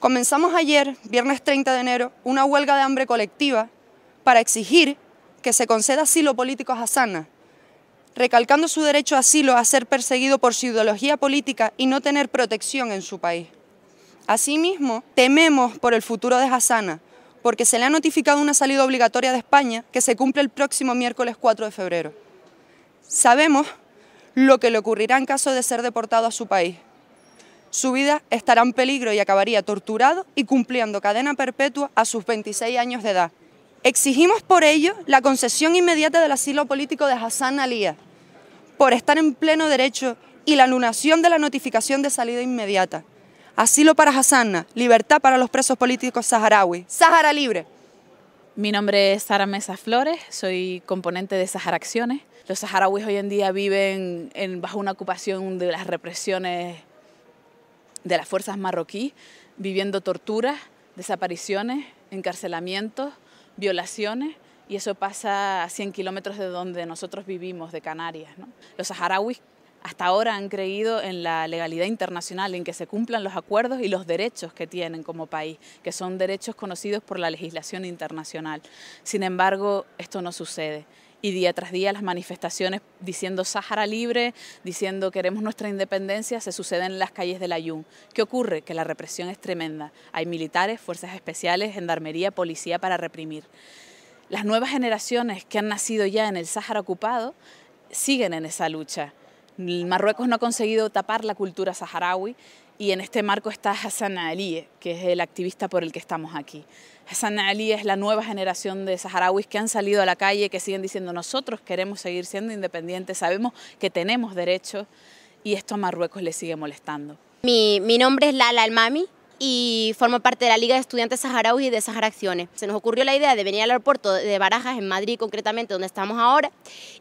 Comenzamos ayer, viernes 30 de enero, una huelga de hambre colectiva para exigir que se conceda asilo político a Hassana, recalcando su derecho a asilo a ser perseguido por su ideología política y no tener protección en su país. Asimismo, tememos por el futuro de Hassana, porque se le ha notificado una salida obligatoria de España que se cumple el próximo miércoles 4 de febrero. Sabemos lo que le ocurrirá en caso de ser deportado a su país, su vida estará en peligro y acabaría torturado y cumpliendo cadena perpetua a sus 26 años de edad. Exigimos por ello la concesión inmediata del asilo político de Hassan Alía, por estar en pleno derecho y la anulación de la notificación de salida inmediata. Asilo para Hassan, libertad para los presos políticos saharauis. Sahara libre. Mi nombre es Sara Mesa Flores, soy componente de Sahara Acciones. Los saharauis hoy en día viven bajo una ocupación de las represiones de las fuerzas marroquíes viviendo torturas, desapariciones, encarcelamientos, violaciones y eso pasa a 100 kilómetros de donde nosotros vivimos, de Canarias. Los saharauis hasta ahora han creído en la legalidad internacional, en que se cumplan los acuerdos y los derechos que tienen como país, que son derechos conocidos por la legislación internacional. Sin embargo, esto no sucede y día tras día las manifestaciones diciendo Sáhara libre, diciendo queremos nuestra independencia, se suceden en las calles la Ayun. ¿Qué ocurre? Que la represión es tremenda. Hay militares, fuerzas especiales, gendarmería, policía para reprimir. Las nuevas generaciones que han nacido ya en el Sáhara ocupado siguen en esa lucha Marruecos no ha conseguido tapar la cultura saharaui y en este marco está Hassan Ali, que es el activista por el que estamos aquí. Hassan Ali es la nueva generación de saharauis que han salido a la calle, que siguen diciendo nosotros queremos seguir siendo independientes, sabemos que tenemos derechos y esto a Marruecos le sigue molestando. Mi, nombre es Lala Almami y formo parte de la Liga de Estudiantes Saharaui y de Sahara Se nos ocurrió la idea de venir al aeropuerto de Barajas, en Madrid concretamente, donde estamos ahora,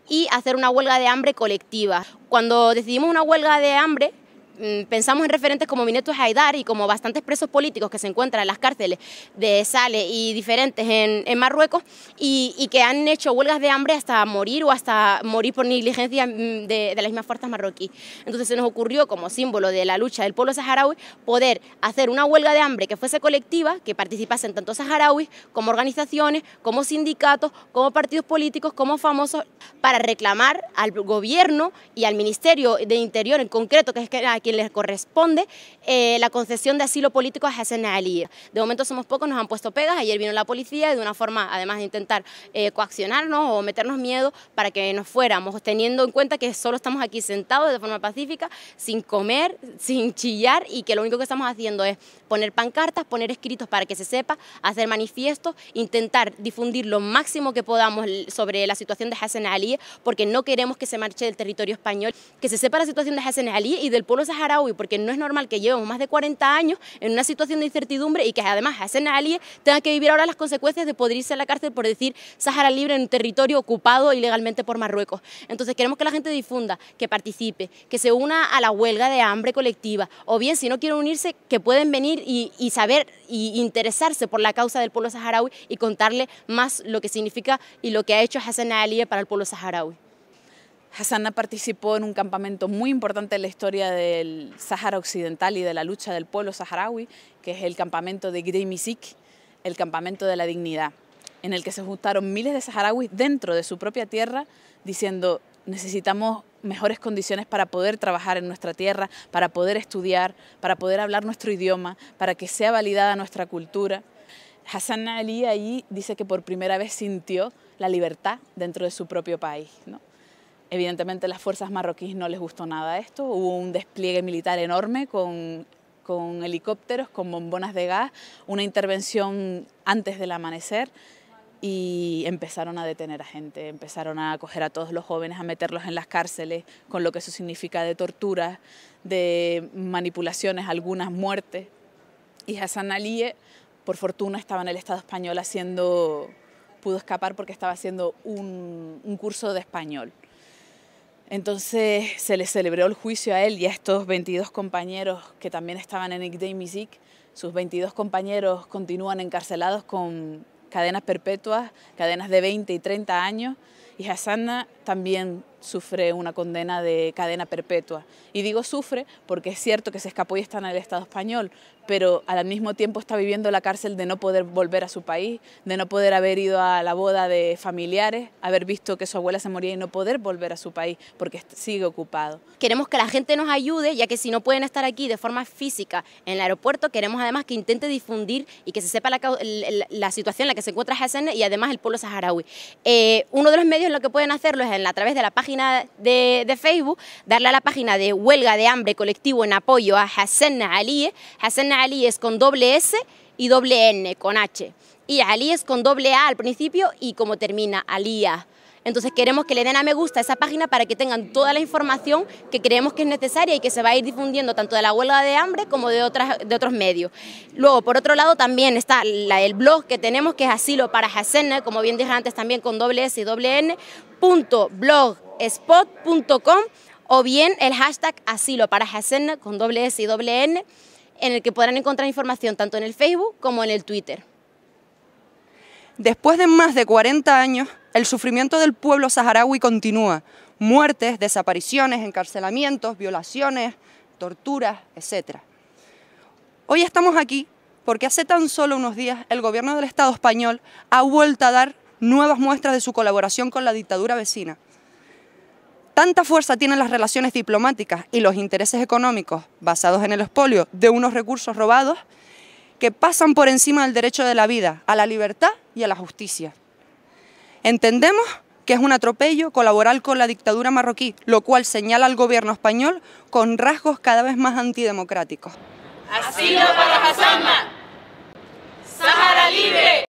y hacer una huelga de hambre colectiva. Cuando decidimos una huelga de hambre, Mm, pensamos en referentes como Mineto Haidar y como bastantes presos políticos que se encuentran en las cárceles de Sale y diferentes en, Marruecos y, que han hecho huelgas de hambre hasta morir o hasta morir por negligencia mm, de, las mismas fuerzas marroquíes. Entonces se nos ocurrió como símbolo de la lucha del pueblo saharaui poder hacer una huelga de hambre que fuese colectiva, que participasen tanto saharauis como organizaciones, como sindicatos, como partidos políticos, como famosos, para reclamar al gobierno y al Ministerio de Interior en concreto, que es que les corresponde eh, la concesión de asilo político a Hassan Ali. De momento somos pocos, nos han puesto pegas, ayer vino la policía y de una forma, además de intentar eh, coaccionarnos o meternos miedo para que nos fuéramos, teniendo en cuenta que solo estamos aquí sentados de forma pacífica, sin comer, sin chillar y que lo único que estamos haciendo es poner pancartas, poner escritos para que se sepa, hacer manifiestos, intentar difundir lo máximo que podamos sobre la situación de Hassan Ali, porque no queremos que se marche del territorio español, que se sepa la situación de Hassan Ali y del pueblo saharaui saharaui, porque no es normal que llevemos más de 40 años en una situación de incertidumbre y que además Hassan Ali tenga que vivir ahora las consecuencias de poder irse a la cárcel por decir Sahara Libre en un territorio ocupado ilegalmente por Marruecos. Entonces queremos que la gente difunda, que participe, que se una a la huelga de hambre colectiva, o bien si no quieren unirse, que pueden venir y, saber y interesarse por la causa del pueblo saharaui y contarle más lo que significa y lo que ha hecho Hassan Ali para el pueblo saharaui. Hassana participó en un campamento muy importante en la historia del Sáhara Occidental y de la lucha del pueblo saharaui, que es el campamento de Izik, el campamento de la dignidad, en el que se juntaron miles de saharauis dentro de su propia tierra diciendo necesitamos mejores condiciones para poder trabajar en nuestra tierra, para poder estudiar, para poder hablar nuestro idioma, para que sea validada nuestra cultura. Hassan Ali ahí dice que por primera vez sintió la libertad dentro de su propio país. ¿no? Evidentemente las fuerzas marroquíes no les gustó nada esto, hubo un despliegue militar enorme con, helicópteros, con bombonas de gas, una intervención antes del amanecer y empezaron a detener a gente, empezaron a acoger a todos los jóvenes, a meterlos en las cárceles, con lo que eso significa de torturas, de manipulaciones, algunas muertes. Y Hassan Ali, por fortuna, estaba en el Estado español haciendo, pudo escapar porque estaba haciendo un curso de español. Entonces se le celebró el juicio a él y a estos 22 compañeros que también estaban en ICDE Mizik. Sus 22 compañeros continúan encarcelados con cadenas perpetuas, cadenas de 20 y 30 años. Y Hassanna también sufre una condena de cadena perpetua. Y digo sufre porque es cierto que se escapó y está en el Estado español, pero al mismo tiempo está viviendo la cárcel de no poder volver a su país, de no poder haber ido a la boda de familiares, haber visto que su abuela se moría y no poder volver a su país porque sigue ocupado. Queremos que la gente nos ayude, ya que si no pueden estar aquí de forma física en el aeropuerto, queremos además que intente difundir y que se sepa la, situación en la que se encuentra Hassan y además el pueblo saharaui. Eh, uno de los medios lo que pueden hacerlo es en, a través de la página de, Facebook, darle a la página de Huelga de Hambre Colectivo en apoyo a Hassan Ali. Hassan Ali es con doble S y doble N, con H. Y Ali es con doble A al principio y como termina, Alía. Entonces queremos que le den a me gusta a esa página para que tengan toda la información que creemos que es necesaria y que se va a ir difundiendo tanto de la huelga de hambre como de, de otros medios. Luego, por otro lado, también está el blog que tenemos, que es Asilo para jacena... como bien dije antes también con doble S y doble N, punto o bien el hashtag Asilo para jacena con doble S y doble N, en el que podrán encontrar información tanto en el Facebook como en el Twitter. Después de más de 40 años, el sufrimiento del pueblo saharaui continúa. Muertes, desapariciones, encarcelamientos, violaciones, torturas, etc. Hoy estamos aquí porque hace tan solo unos días el gobierno del Estado español ha vuelto a dar nuevas muestras de su colaboración con la dictadura vecina. Tanta fuerza tienen las relaciones diplomáticas y los intereses económicos basados en el expolio de unos recursos robados que pasan por encima del derecho de la vida, a la libertad y a la justicia. Entendemos que es un atropello colaborar con la dictadura marroquí, lo cual señala al gobierno español con rasgos cada vez más antidemocráticos. para libre.